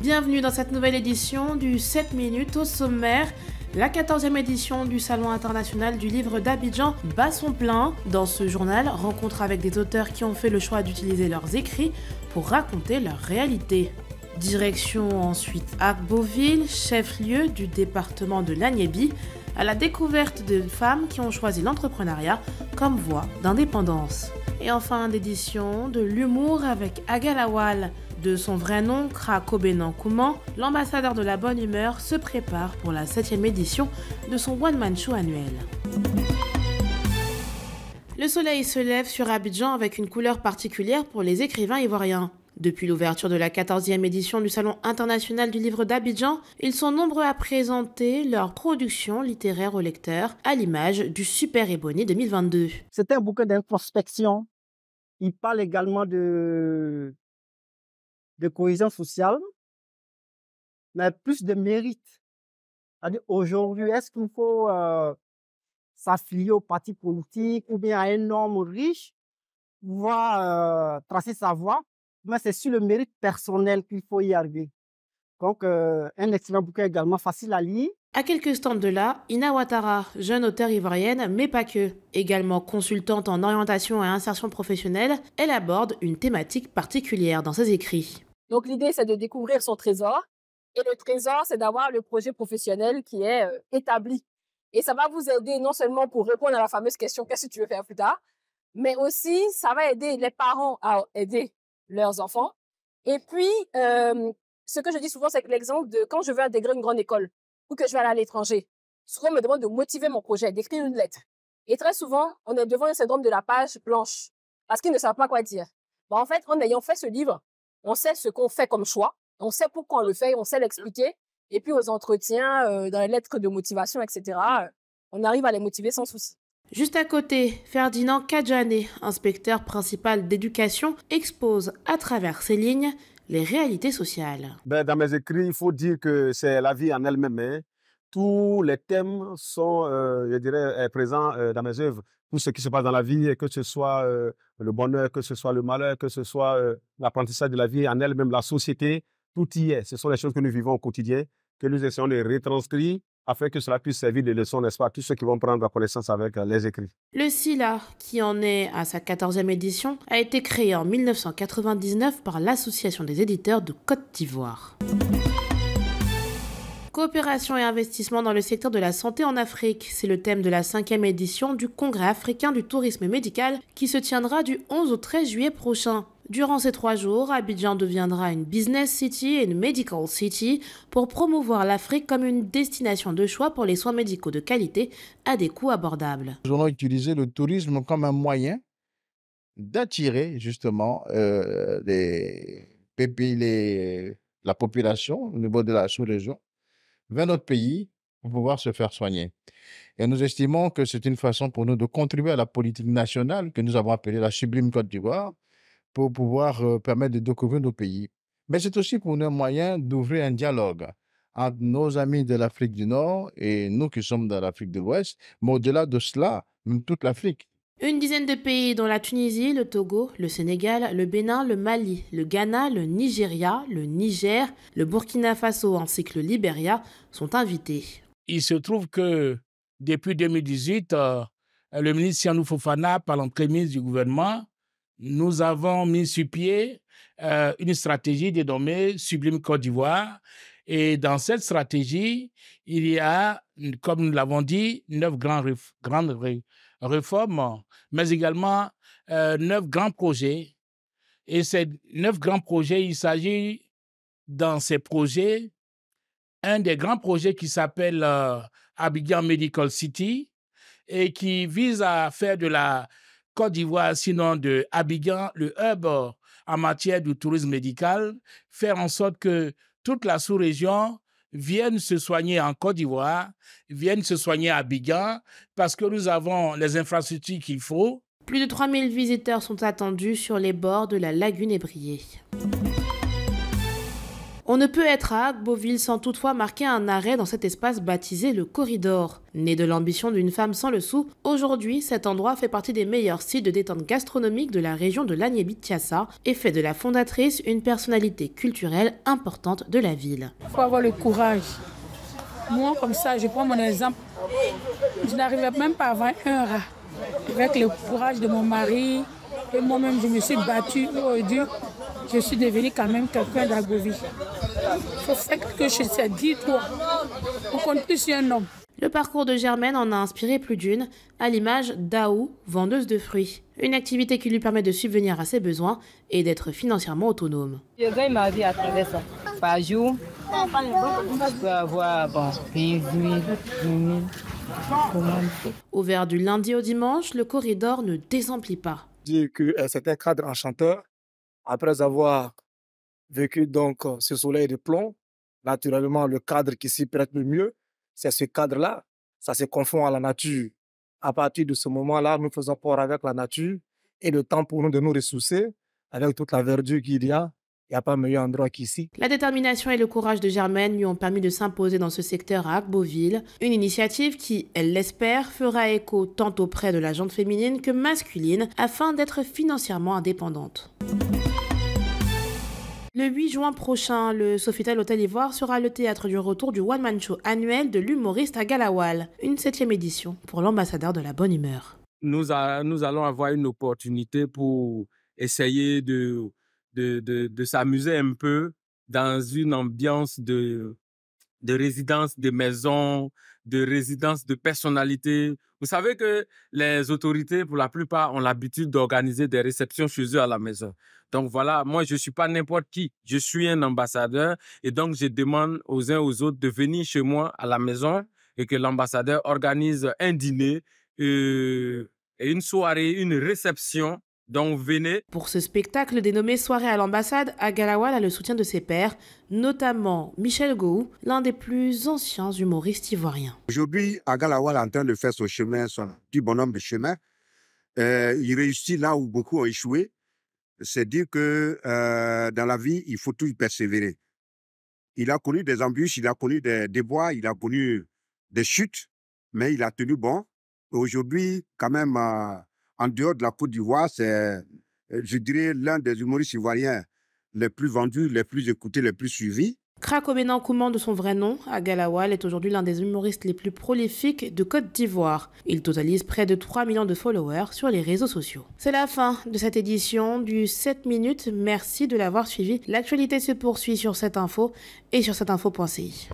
Bienvenue dans cette nouvelle édition du 7 minutes au sommaire. La 14e édition du Salon international du livre d'Abidjan bat son plein. Dans ce journal, rencontre avec des auteurs qui ont fait le choix d'utiliser leurs écrits pour raconter leur réalité. Direction ensuite à beauville chef-lieu du département de l'Agnébi, à la découverte de femmes qui ont choisi l'entrepreneuriat comme voie d'indépendance. Et enfin, d'édition, de l'humour avec Agalawal. De son vrai nom, Krakobenan Kouman, l'ambassadeur de la bonne humeur se prépare pour la 7 édition de son One Man Show annuel. Le soleil se lève sur Abidjan avec une couleur particulière pour les écrivains ivoiriens. Depuis l'ouverture de la 14e édition du Salon international du livre d'Abidjan, ils sont nombreux à présenter leur production littéraire au lecteurs à l'image du Super Ebony 2022. C'est un bouquin d'introspection. Il parle également de de cohésion sociale, mais plus de mérite. Aujourd'hui, est-ce qu'il faut euh, s'affilier au parti politique ou bien à un homme riche pour euh, tracer sa voie Mais c'est sur le mérite personnel qu'il faut y arriver. Donc, euh, un excellent bouquin également facile à lire. À quelques stands de là, Ina Ouattara, jeune auteure ivoirienne, mais pas que, également consultante en orientation et insertion professionnelle, elle aborde une thématique particulière dans ses écrits. Donc, l'idée, c'est de découvrir son trésor. Et le trésor, c'est d'avoir le projet professionnel qui est euh, établi. Et ça va vous aider non seulement pour répondre à la fameuse question qu'est-ce que tu veux faire plus tard, mais aussi ça va aider les parents à aider leurs enfants. Et puis, euh, ce que je dis souvent, c'est que l'exemple de quand je veux intégrer une grande école ou que je vais aller à l'étranger, souvent on me demande de motiver mon projet, d'écrire une lettre. Et très souvent, on est devant un syndrome de la page blanche parce qu'ils ne savent pas quoi dire. Bon, en fait, en ayant fait ce livre, on sait ce qu'on fait comme choix, on sait pourquoi on le fait, on sait l'expliquer. Et puis aux entretiens, euh, dans les lettres de motivation, etc., euh, on arrive à les motiver sans souci. Juste à côté, Ferdinand Kajane, inspecteur principal d'éducation, expose à travers ses lignes les réalités sociales. Ben, dans mes écrits, il faut dire que c'est la vie en elle-même. Hein tous les thèmes sont, euh, je dirais, euh, présents euh, dans mes œuvres. Tout ce qui se passe dans la vie, que ce soit le bonheur, que ce soit le malheur, que ce soit l'apprentissage de la vie en elle-même, la société, tout y est. Ce sont les choses que nous vivons au quotidien, que nous essayons de retranscrire afin que cela puisse servir de leçon, n'est-ce pas, à tous ceux qui vont prendre la connaissance avec les écrits. Le SILA, qui en est à sa 14e édition, a été créé en 1999 par l'Association des éditeurs de Côte d'Ivoire. Coopération et investissement dans le secteur de la santé en Afrique, c'est le thème de la cinquième édition du Congrès africain du tourisme médical qui se tiendra du 11 au 13 juillet prochain. Durant ces trois jours, Abidjan deviendra une business city et une medical city pour promouvoir l'Afrique comme une destination de choix pour les soins médicaux de qualité à des coûts abordables. Nous allons utiliser le tourisme comme un moyen d'attirer justement euh, la population au niveau de la sous-région vers notre pays pour pouvoir se faire soigner. Et nous estimons que c'est une façon pour nous de contribuer à la politique nationale que nous avons appelée la sublime Côte d'Ivoire pour pouvoir euh, permettre de découvrir nos pays. Mais c'est aussi pour nous un moyen d'ouvrir un dialogue entre nos amis de l'Afrique du Nord et nous qui sommes dans l'Afrique de l'Ouest, mais au-delà de cela, toute l'Afrique. Une dizaine de pays dont la Tunisie, le Togo, le Sénégal, le Bénin, le Mali, le Ghana, le Nigeria, le Niger, le Burkina Faso ainsi que le Libéria sont invités. Il se trouve que depuis 2018, euh, le ministre Sianou Fofana, par l'entremise du gouvernement, nous avons mis sur pied euh, une stratégie dénommée Sublime Côte d'Ivoire. Et dans cette stratégie, il y a, comme nous l'avons dit, neuf grands, grandes réformes, mais également euh, neuf grands projets. Et ces neuf grands projets, il s'agit dans ces projets, un des grands projets qui s'appelle Abigan euh, Abidjan Medical City et qui vise à faire de la Côte d'Ivoire, sinon de Abidjan, le hub euh, en matière de tourisme médical, faire en sorte que toute la sous-région viennent se soigner en Côte d'Ivoire, viennent se soigner à Bigan, parce que nous avons les infrastructures qu'il faut. Plus de 3000 visiteurs sont attendus sur les bords de la lagune ébriée. On ne peut être à Agboville sans toutefois marquer un arrêt dans cet espace baptisé le Corridor. Né de l'ambition d'une femme sans le sou, aujourd'hui cet endroit fait partie des meilleurs sites de détente gastronomique de la région de l'Agnébi-Tiassa et fait de la fondatrice une personnalité culturelle importante de la ville. Il faut avoir le courage. Moi, comme ça, je prends mon exemple. Je n'arrivais même pas avant un rat. Avec le courage de mon mari, et moi-même, je me suis battue. Oh Dieu, je suis devenue quand même quelqu'un d'agovie. Il faut faire que je sais, dit toi pour qu'on puisse un homme. Le parcours de Germaine en a inspiré plus d'une, à l'image d'Aou, vendeuse de fruits. Une activité qui lui permet de subvenir à ses besoins et d'être financièrement autonome. Je gagne ma vie à travers ça. Par jour, je peux avoir bon, 15 000, Ouvert du lundi au dimanche, le corridor ne désemplit pas. Dire un euh, un cadre enchanteur après avoir vécu donc euh, ce soleil de plomb, naturellement, le cadre qui s'y prête le mieux, c'est ce cadre-là. Ça se confond à la nature. À partir de ce moment-là, nous faisons part avec la nature et le temps pour nous de nous ressourcer avec toute la verdure qu'il y a il n'y a pas meilleur endroit qu'ici. La détermination et le courage de Germaine lui ont permis de s'imposer dans ce secteur à Agbeauville, une initiative qui, elle l'espère, fera écho tant auprès de la gente féminine que masculine afin d'être financièrement indépendante. Le 8 juin prochain, le Sofitel Hôtel Ivoire sera le théâtre du retour du One Man Show annuel de l'humoriste à Galawal, une septième édition pour l'ambassadeur de la bonne humeur. Nous, allons avoir une opportunité pour essayer de, de, de s'amuser un peu dans une ambiance de, de résidences, de maisons, de résidences de personnalités. Vous savez que les autorités, pour la plupart, ont l'habitude d'organiser des réceptions chez eux à la maison. Donc voilà, moi, je ne suis pas n'importe qui. Je suis un ambassadeur et donc je demande aux uns aux autres de venir chez moi à la maison et que l'ambassadeur organise un dîner, euh, et une soirée, une réception pour ce spectacle dénommé Soirée à l'ambassade, Agalawal a le soutien de ses pères, notamment Michel Gou, l'un des plus anciens humoristes ivoiriens. Aujourd'hui, Agalawal est en train de faire son chemin, son petit bonhomme de chemin. Euh, il réussit là où beaucoup ont échoué. C'est dire que euh, dans la vie, il faut toujours persévérer. Il a connu des embûches, il a connu des déboires, il a connu des chutes, mais il a tenu bon. Aujourd'hui, quand même, euh, en dehors de la Côte d'Ivoire, c'est, euh, je dirais, l'un des humoristes ivoiriens les plus vendus, les plus écoutés, les plus suivis. Krakomena Kouman, de son vrai nom, Agalawal est aujourd'hui l'un des humoristes les plus prolifiques de Côte d'Ivoire. Il totalise près de 3 millions de followers sur les réseaux sociaux. C'est la fin de cette édition du 7 minutes. Merci de l'avoir suivi. L'actualité se poursuit sur cette info et sur cette info.ci.